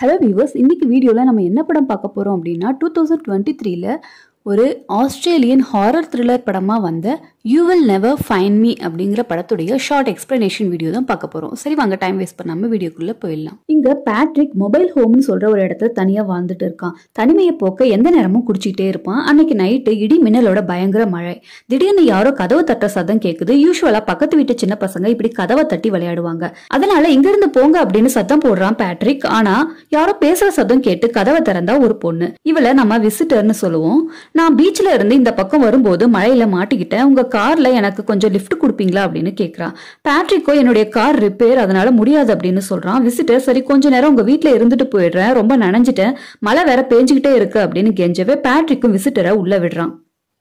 hello viewers இன்னைக்கு வீடியோவில் நம்ம என்ன படம் பார்க்க போகிறோம் அப்படின்னா டூ தௌசண்ட் டுவெண்ட்டி த்ரீல ஒரு ஆஸ்திரேலியன் ஹாரர் த்ரில்லர் படமாக வந்த you will never find me அப்படிங்கிற படத்துடைய ஷார்ட் எக்ஸ்பிளனேஷன் வீடியோ தான் பார்க்க போகிறோம் சரி வாங்க டைம் வேஸ்ட் பண்ணாமல் வீடியோக்குள்ளே போயிடலாம் இங்கே பேட்ரிக் மொபைல் ஹோம்னு சொல்கிற ஒரு இடத்துல தனியாக வாழ்ந்துட்டு இருக்கான் தனிமையை போக்க எந்த நேரமும் குடிச்சிக்கிட்டே இருப்பான் அன்னைக்கு நைட்டு இடி மின்னலோட பயங்கர மழை திடீர்னு யாரோ கதவை தட்டுற சதம் கேட்குது யூஸ்வலாக பக்கத்து வீட்டு சின்ன பசங்க இப்படி கதவை தட்டி விளையாடுவாங்க அதனால இங்கிருந்து போங்க அப்படின்னு சத்தம் போடுறான் பேட்ரிக் ஆனால் யாரோ பேசுகிற சத்தம் கேட்டு கதவை திறந்தா ஒரு பொண்ணு இவளை நம்ம விசிட்டர்னு சொல்லுவோம் நான் பீச்சில் இருந்து இந்த பக்கம் வரும்போது மழையில் மாட்டிக்கிட்டேன் உங்கள் காரில் எனக்கு கொஞ்சம் லிஃப்ட் கொடுப்பீங்களா அப்படின்னு கேட்குறான் பேட்ரிக்கோ என்னுடைய கார் ரிப்பேர் அதனால் முடியாது அப்படின்னு சொல்கிறான் விசிட்டர் சரி கொஞ்ச நேரம் உங்கள் வீட்டில் இருந்துட்டு போயிடுறேன் ரொம்ப நனைஞ்சிட்டேன் மழை வேற பேஞ்சிக்கிட்டே இருக்கு அப்படின்னு கெஞ்சவே பேட்ரிக்கும் விசிட்டரை உள்ளே விடுறான்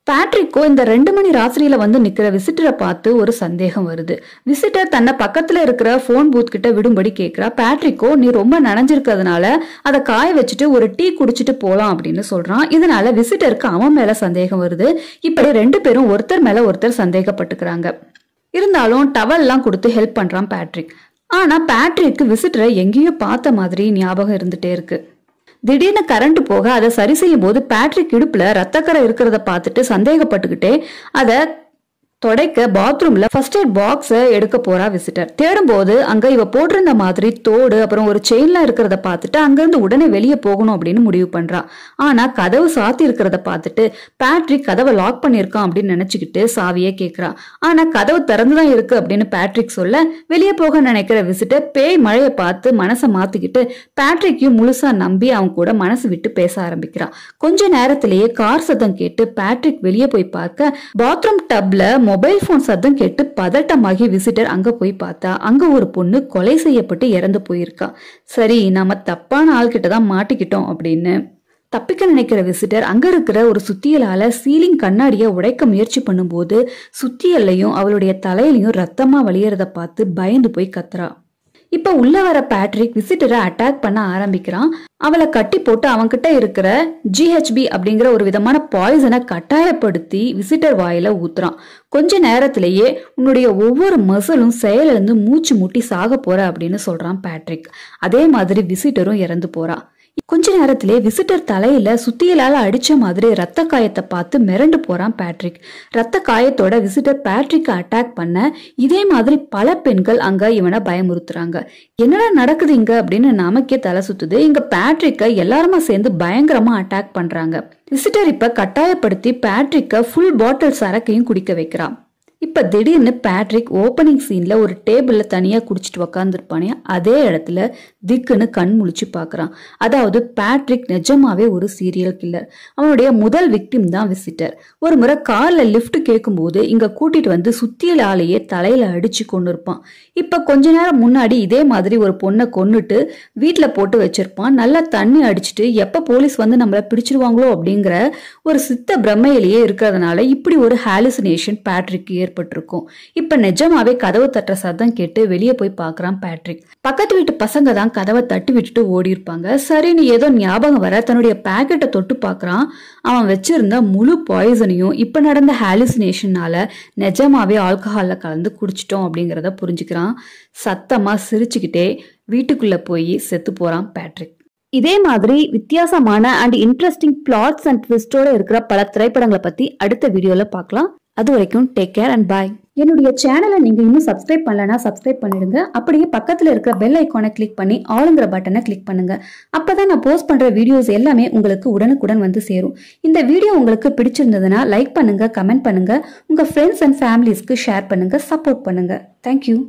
பேட்ரிக்கோ இந்த ரெண்டு மணி ராத்திரியில வந்து நிக்கிற விசிட்டரை பார்த்து ஒரு சந்தேகம் வருது விசிட்டர் தன்னை பக்கத்துல இருக்கிற போன் பூத் கிட்ட விடும்படி கேட்கிறா பேட்ரிக்கோ நீ ரொம்ப நனைஞ்சிருக்கிறதுனால அதை காய வச்சுட்டு ஒரு டீ குடிச்சிட்டு போலாம் அப்படின்னு சொல்றான் இதனால விசிட்டருக்கு அவன் மேல சந்தேகம் வருது இப்படி ரெண்டு பேரும் ஒருத்தர் மேல ஒருத்தர் சந்தேகப்பட்டுக்கிறாங்க இருந்தாலும் எல்லாம் கொடுத்து ஹெல்ப் பண்றான் பேட்ரிக் ஆனா பேட்ரிக்கு விசிட்டரை எங்கேயோ பார்த்த மாதிரி ஞாபகம் இருந்துட்டே இருக்கு திடீர்னு கரண்ட் போக அதை சரி செய்யும் போது பேட்ரிக் இடுப்புல ரத்தக்கரை இருக்கிறத பார்த்துட்டு சந்தேகப்பட்டுக்கிட்டே அதை தொடைக்க பாத்ரூம்ல ஃபர்ஸ்ட் எய்ட் பாக்ஸ் எடுக்க போறா விசிட்டர் தேடும் போது அங்க இவ போட்டிருந்த மாதிரி தோடு அப்புறம் ஒரு செயின்லாம் இருக்கிறத பார்த்துட்டு அங்கிருந்து உடனே வெளியே போகணும் அப்படின்னு முடிவு பண்றா ஆனா கதவு சாத்தி இருக்கிறத பார்த்துட்டு பேட்ரிக் கதவை லாக் பண்ணியிருக்கான் அப்படின்னு நினைச்சுக்கிட்டு சாவியே கேட்கறா ஆனா கதவு திறந்துதான் இருக்கு அப்படின்னு பேட்ரிக் சொல்ல வெளியே போக நினைக்கிற விசிட்டர் பேய் மழையை பார்த்து மனசை மாத்திக்கிட்டு பேட்ரிக்கையும் முழுசா நம்பி அவங்க கூட மனசு விட்டு பேச ஆரம்பிக்கிறான் கொஞ்ச நேரத்திலேயே கார் சத்தம் கேட்டு பேட்ரிக் வெளியே போய் பார்க்க பாத்ரூம் டப்ல மொபைல் ஃபோன் சத்தம் கேட்டு பதட்டமாகி விசிட்டர் அங்க போய் பார்த்தா அங்க ஒரு பொண்ணு கொலை செய்யப்பட்டு இறந்து போயிருக்கா சரி நாம தப்பான ஆள்கிட்ட தான் மாட்டிக்கிட்டோம் அப்படின்னு தப்பிக்க நினைக்கிற விசிட்டர் அங்க இருக்கிற ஒரு சுத்தியலால சீலிங் கண்ணாடியை உடைக்க முயற்சி பண்ணும்போது சுத்தியல்லையும் அவளுடைய தலையிலையும் ரத்தமா வழியறத பார்த்து பயந்து போய் கத்துறா இப்ப உள்ள வர பேட்ரிக் விசிட்டரை அட்டாக் பண்ண ஆரம்பிக்கிறான் அவளை கட்டி போட்டு அவன்கிட்ட இருக்கிற ஜிஹெச்பி அப்படிங்கிற ஒரு விதமான பாய்சனை கட்டாயப்படுத்தி விசிட்டர் வாயில ஊத்துறான் கொஞ்ச நேரத்திலேயே உன்னுடைய ஒவ்வொரு மசிலும் செயலிருந்து மூச்சு முட்டி சாக போற அப்படின்னு சொல்றான் பேட்ரிக் அதே மாதிரி விசிட்டரும் இறந்து போறான் கொஞ்ச நேரத்திலே விசிட்டர் தலையில சுத்தியலால அடிச்ச மாதிரி ரத்த காயத்தை பார்த்து மிரண்டு போறான் பேட்ரிக் ரத்த காயத்தோட விசிட்டர் பேட்ரிக்கை அட்டாக் பண்ண இதே மாதிரி பல பெண்கள் அங்க இவனை பயமுறுத்துறாங்க என்னடா நடக்குது இங்க அப்படின்னு நமக்கே தலை சுத்துது இங்க பேட்ரிக்க எல்லாருமா சேர்ந்து பயங்கரமா அட்டாக் பண்றாங்க விசிட்டர் இப்ப கட்டாயப்படுத்தி பேட்ரிக்க ஃபுல் பாட்டில் சரக்கையும் குடிக்க வைக்கிறான் இப்போ திடீர்னு பேட்ரிக் ஓப்பனிங் சீனில் ஒரு டேபிளில் தனியாக குடிச்சிட்டு உக்காந்துருப்பானே அதே இடத்துல திக்குன்னு கண் முழிச்சு பார்க்குறான் அதாவது பேட்ரிக் நிஜமாவே ஒரு சீரியல் கில்லர் அவனுடைய முதல் விக்டிம் தான் விசிட்டர் ஒரு முறை காலில் லிஃப்ட் கேட்கும்போது இங்கே கூட்டிகிட்டு வந்து சுத்தியல் ஆளையே தலையில் அடித்து கொண்டு இருப்பான் இப்போ கொஞ்ச நேரம் முன்னாடி இதே மாதிரி ஒரு பொண்ணை கொன்னுட்டு வீட்டில் போட்டு வச்சிருப்பான் நல்லா தண்ணி அடிச்சுட்டு எப்போ போலீஸ் வந்து நம்மளை பிடிச்சிருவாங்களோ அப்படிங்கிற ஒரு சித்த பிரம்மையிலேயே இருக்கிறதுனால இப்படி ஒரு ஹாலுசினேஷன் பேட்ரிக் ஏற்பட்டிருக்கும் இப்ப நிஜமாவே கதவு தட்டுற சத்தம் கேட்டு வெளியே போய் பாக்குறான் பேட்ரிக் பக்கத்து வீட்டு பசங்க தான் கதவை தட்டி விட்டுட்டு ஓடி இருப்பாங்க சரின்னு ஏதோ ஞாபகம் வர தன்னுடைய பேக்கெட்டை தொட்டு பாக்குறான் அவன் வச்சிருந்த முழு பாய்சனையும் இப்ப நடந்த ஹாலுசினேஷனால நிஜமாவே ஆல்கஹால்ல கலந்து குடிச்சிட்டோம் அப்படிங்கிறத புரிஞ்சுக்கிறான் சத்தமா சிரிச்சுக்கிட்டே வீட்டுக்குள்ள போய் செத்து போறான் பேட்ரிக் இதே மாதிரி வித்தியாசமான அண்ட் இன்ட்ரெஸ்டிங் பிளாட்ஸ் அண்ட் ட்விஸ்டோட இருக்கிற பல திரைப்படங்களை பத்தி அடுத்த வீடியோல பார்க்கலாம் அது வரைக்கும் டேக் கேர் அண்ட் பாய் என்னுடைய சேனலை நீங்கள் இன்னும் சப்ஸ்கிரைப் பண்ணலனா சப்ஸ்கிரைப் பண்ணிடுங்க அப்படியே பக்கத்தில் இருக்கிற பெல் ஐக்கானை கிளிக் பண்ணி ஆளுங்கிற பட்டனை கிளிக் பண்ணுங்க அப்போ தான் நான் போஸ்ட் பண்ணுற வீடியோஸ் எல்லாமே உங்களுக்கு உடனுக்குடன் வந்து சேரும் இந்த வீடியோ உங்களுக்கு பிடிச்சிருந்ததுன்னா லைக் பண்ணுங்க கமெண்ட் பண்ணுங்க உங்கள் ஃப்ரெண்ட்ஸ் அண்ட் ஃபேமிலிஸ்க்கு ஷேர் பண்ணுங்க சப்போர்ட் பண்ணுங்க தேங்க்யூ